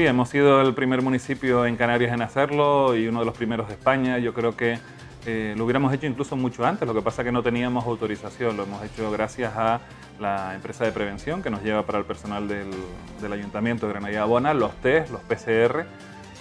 Sí, hemos sido el primer municipio en Canarias en hacerlo y uno de los primeros de España. Yo creo que eh, lo hubiéramos hecho incluso mucho antes, lo que pasa que no teníamos autorización, lo hemos hecho gracias a la empresa de prevención que nos lleva para el personal del, Ayuntamiento de Granada y Abona los test, los PCR,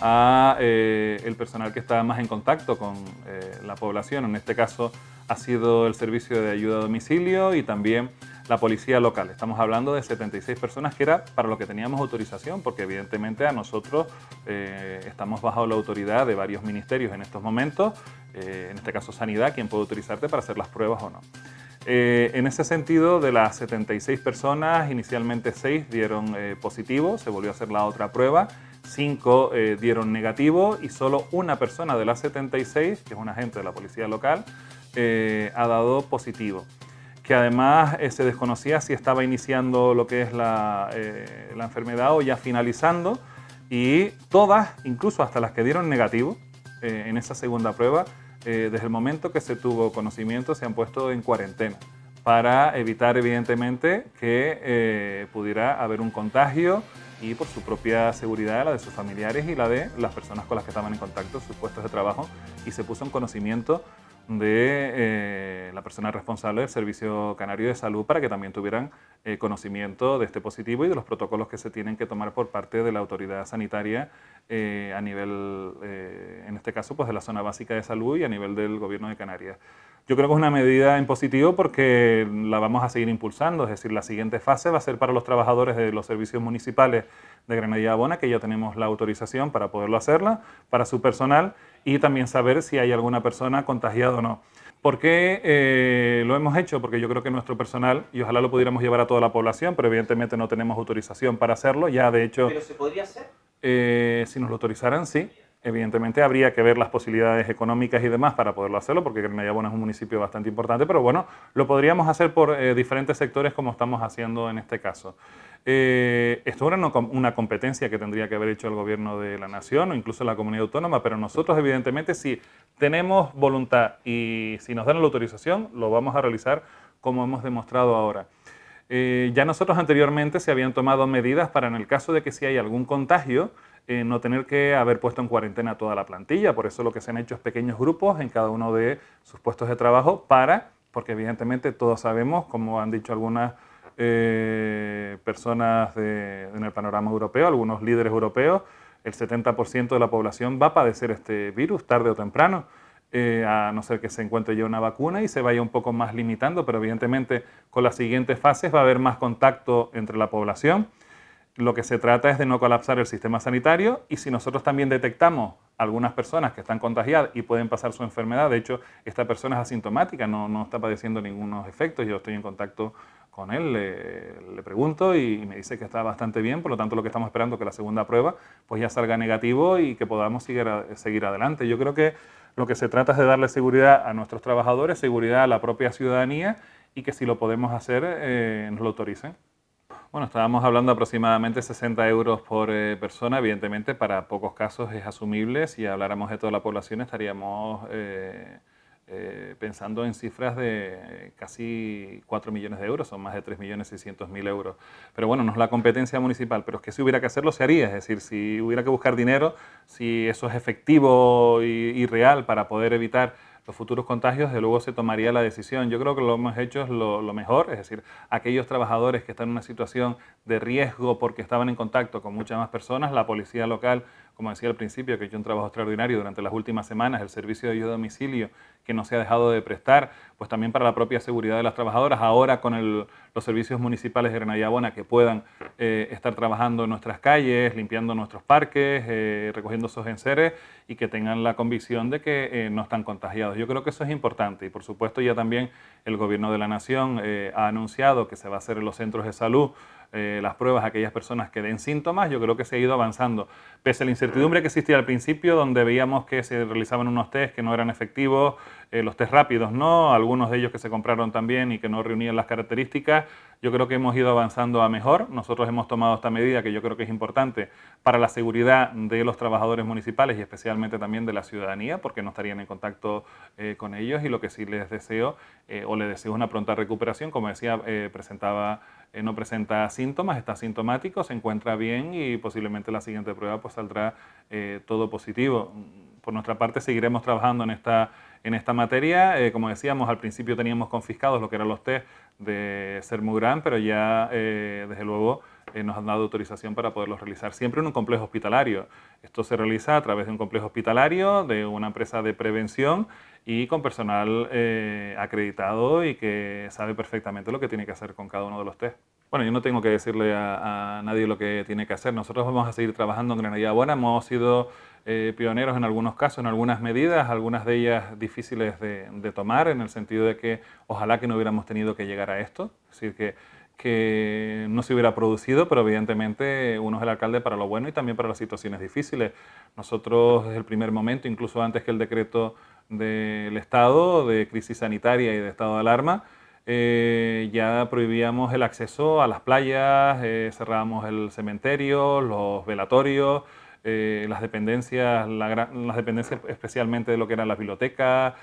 a eh, el personal que está más en contacto con eh, la población. En este caso ha sido el servicio de ayuda a domicilio y también la policía local. Estamos hablando de 76 personas que era para lo que teníamos autorización, porque evidentemente a nosotros eh, estamos bajo la autoridad de varios ministerios en estos momentos, en este caso Sanidad, quien puede autorizarte para hacer las pruebas o no. Eh, en ese sentido, de las 76 personas, inicialmente 6 dieron eh, positivo, se volvió a hacer la otra prueba, 5 eh, dieron negativo y solo una persona de las 76, que es un agente de la policía local, ha dado positivo. Que además se desconocía si estaba iniciando lo que es la enfermedad o ya finalizando. Y todas, incluso hasta las que dieron negativo en esa segunda prueba, eh, desde el momento que se tuvo conocimiento, se han puesto en cuarentena para evitar evidentemente que eh, pudiera haber un contagio y por su propia seguridad, la de sus familiares y la de las personas con las que estaban en contacto, sus puestos de trabajo, y se puso en conocimiento de eh, la persona responsable del Servicio Canario de Salud para que también tuvieran eh, conocimiento de este positivo y de los protocolos que se tienen que tomar por parte de la autoridad sanitaria eh, a nivel, en este caso, pues de la zona básica de salud y a nivel del gobierno de Canarias. Yo creo que es una medida en positivo porque la vamos a seguir impulsando, es decir, la siguiente fase va a ser para los trabajadores de los servicios municipales de Granadilla Abona, que ya tenemos la autorización para poderlo hacerla, para su personal y también saber si hay alguna persona contagiada o no. ¿Por qué eh, lo hemos hecho? Porque yo creo que nuestro personal, y ojalá lo pudiéramos llevar a toda la población, pero evidentemente no tenemos autorización para hacerlo, ya de hecho... ¿Pero se podría hacer? Eh, si nos lo autorizaran, sí. Evidentemente habría que ver las posibilidades económicas y demás para poderlo hacerlo, porque Mediabona es un municipio bastante importante, pero bueno, lo podríamos hacer por eh, diferentes sectores como estamos haciendo en este caso. Eh, esto es una competencia que tendría que haber hecho el gobierno de la nación o incluso la comunidad autónoma, pero nosotros evidentemente si tenemos voluntad y si nos dan la autorización, lo vamos a realizar como hemos demostrado ahora. Eh, ya nosotros anteriormente se habían tomado medidas para en el caso de que si hay algún contagio, eh, no tener que haber puesto en cuarentena toda la plantilla. Por eso lo que se han hecho es pequeños grupos en cada uno de sus puestos de trabajo para, porque evidentemente todos sabemos, como han dicho algunas eh, personas en el panorama europeo, algunos líderes europeos, el 70% de la población va a padecer este virus tarde o temprano. Eh, a no ser que se encuentre ya una vacuna y se vaya un poco más limitando, pero evidentemente con las siguientes fases va a haber más contacto entre la población. Lo que se trata es de no colapsar el sistema sanitario y si nosotros también detectamos algunas personas que están contagiadas y pueden pasar su enfermedad, de hecho esta persona es asintomática, no, no está padeciendo ningunos efectos, yo estoy en contacto con él, le, pregunto y, me dice que está bastante bien, por lo tanto lo que estamos esperando es que la segunda prueba pues ya salga negativo y que podamos seguir, seguir adelante. Yo creo que lo que se trata es de darle seguridad a nuestros trabajadores, seguridad a la propia ciudadanía y que si lo podemos hacer eh, nos lo autoricen. Bueno, estábamos hablando aproximadamente 60 euros por eh, persona, evidentemente para pocos casos es asumible, si habláramos de toda la población estaríamos... Eh, eh, pensando en cifras de eh, casi 4 millones de euros, son más de 3 millones 600 mil euros. Pero bueno, no es la competencia municipal, pero es que si hubiera que hacerlo, se haría. Es decir, si hubiera que buscar dinero, si eso es efectivo y, real para poder evitar los futuros contagios, de luego se tomaría la decisión. Yo creo que lo hemos hecho es lo, lo, mejor, es decir, aquellos trabajadores que están en una situación de riesgo porque estaban en contacto con muchas más personas, la policía local como decía al principio, que he hecho un trabajo extraordinario durante las últimas semanas, el servicio de ayuda a domicilio que no se ha dejado de prestar, pues también para la propia seguridad de las trabajadoras, ahora con los servicios municipales de Granada y que puedan eh, estar trabajando en nuestras calles, limpiando nuestros parques, eh, recogiendo esos enseres y que tengan la convicción de que eh, no están contagiados. Yo creo que eso es importante y por supuesto ya también el Gobierno de la Nación ha anunciado que se va a hacer en los centros de salud eh, las pruebas a aquellas personas que den síntomas, yo creo que se ha ido avanzando. Pese a la incertidumbre que existía al principio, donde veíamos que se realizaban unos test que no eran efectivos, eh, los test rápidos no, algunos de ellos que se compraron también y que no reunían las características, yo creo que hemos ido avanzando a mejor. Nosotros hemos tomado esta medida que yo creo que es importante para la seguridad de los trabajadores municipales y especialmente también de la ciudadanía, porque no estarían en contacto eh, con ellos y lo que sí les deseo o les deseo una pronta recuperación, como decía, presentaba eh, no presenta síntomas, está sintomático, se encuentra bien y posiblemente la siguiente prueba pues saldrá eh, todo positivo. Por nuestra parte seguiremos trabajando en esta, en esta materia. Eh, como decíamos, al principio teníamos confiscados lo que eran los test de ser gran pero ya desde luego nos han dado autorización para poderlos realizar siempre en un complejo hospitalario. Esto se realiza a través de un complejo hospitalario, de una empresa de prevención y con personal eh, acreditado y que sabe perfectamente lo que tiene que hacer con cada uno de los test. Bueno, yo no tengo que decirle a, nadie lo que tiene que hacer. Nosotros vamos a seguir trabajando en Granadilla Buena. Hemos sido eh, pioneros en algunos casos, en algunas medidas, algunas de ellas difíciles de, de tomar, en el sentido de que ojalá que no hubiéramos tenido que llegar a esto. Es decir, que que no se hubiera producido, pero evidentemente uno es el alcalde para lo bueno y también para las situaciones difíciles. Nosotros desde el primer momento, incluso antes que el decreto del Estado de crisis sanitaria y de estado de alarma, eh, ya prohibíamos el acceso a las playas, eh, cerrábamos el cementerio, los velatorios, eh, las dependencias, las dependencias especialmente de lo que eran las bibliotecas,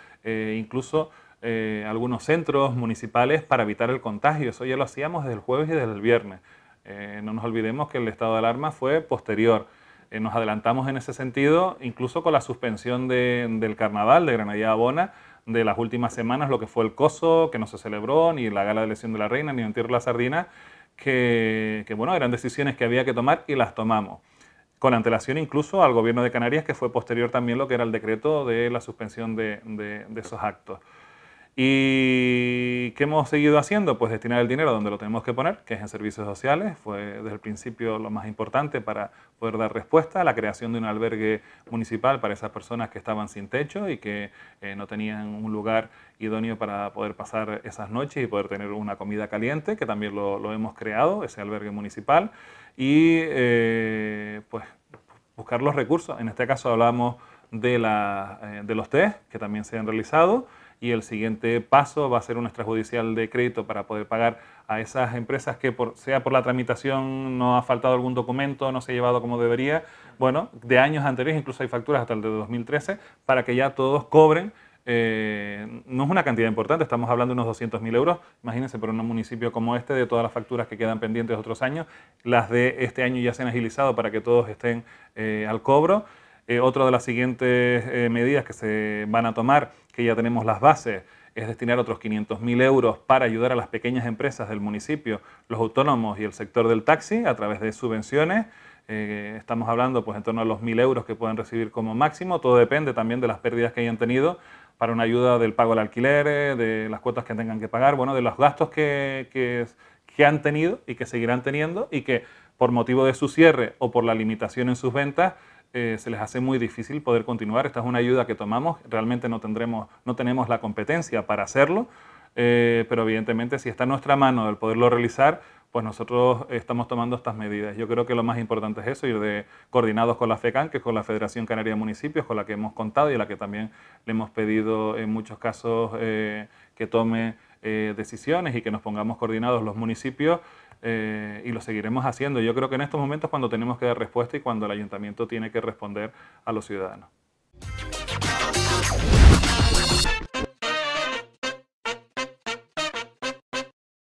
incluso eh, algunos centros municipales para evitar el contagio. Eso ya lo hacíamos desde el jueves y desde el viernes. Eh, no nos olvidemos que el estado de alarma fue posterior. Eh, nos adelantamos en ese sentido, incluso con la suspensión del carnaval de Granadilla Abona de las últimas semanas, lo que fue el coso, que no se celebró, ni la gala de elección de la reina, ni el entierro de la sardina, que, bueno, eran decisiones que había que tomar y las tomamos con antelación incluso al gobierno de Canarias, que fue posterior también lo que era el decreto de la suspensión de esos actos. ¿Y qué hemos seguido haciendo? Pues destinar el dinero donde lo tenemos que poner, que es en servicios sociales. Fue desde el principio lo más importante para poder dar respuesta a la creación de un albergue municipal para esas personas que estaban sin techo y que eh, no tenían un lugar idóneo para poder pasar esas noches y poder tener una comida caliente, que también lo, hemos creado, ese albergue municipal. Y eh, pues buscar los recursos. En este caso hablamos de, eh, de los test que también se han realizado y el siguiente paso va a ser un extrajudicial de crédito para poder pagar a esas empresas que por, sea por la tramitación no ha faltado algún documento, no se ha llevado como debería, bueno, de años anteriores, incluso hay facturas hasta el de 2013, para que ya todos cobren eh, no es una cantidad importante, estamos hablando de unos 200.000 euros. Imagínense, por un municipio como este, de todas las facturas que quedan pendientes otros años, las de este año ya se han agilizado para que todos estén eh, al cobro. Eh, otra de las siguientes eh, medidas que se van a tomar, que ya tenemos las bases, es destinar otros 500.000 euros para ayudar a las pequeñas empresas del municipio, los autónomos y el sector del taxi a través de subvenciones. Eh, estamos hablando pues en torno a los 1.000 euros que pueden recibir como máximo. Todo depende también de las pérdidas que hayan tenido para una ayuda del pago al alquiler, de las cuotas que tengan que pagar, bueno, de los gastos que, que han tenido y que seguirán teniendo y que por motivo de su cierre o por la limitación en sus ventas eh, se les hace muy difícil poder continuar. Esta es una ayuda que tomamos, realmente no, tenemos la competencia para hacerlo, eh, pero evidentemente si está en nuestra mano el poderlo realizar, pues nosotros estamos tomando estas medidas. Yo creo que lo más importante es eso, ir de coordinados con la FECAN, que es con la Federación Canaria de Municipios, con la que hemos contado y a la que también le hemos pedido en muchos casos eh, que tome decisiones y que nos pongamos coordinados los municipios eh, y lo seguiremos haciendo. Yo creo que en estos momentos cuando tenemos que dar respuesta y cuando el ayuntamiento tiene que responder a los ciudadanos.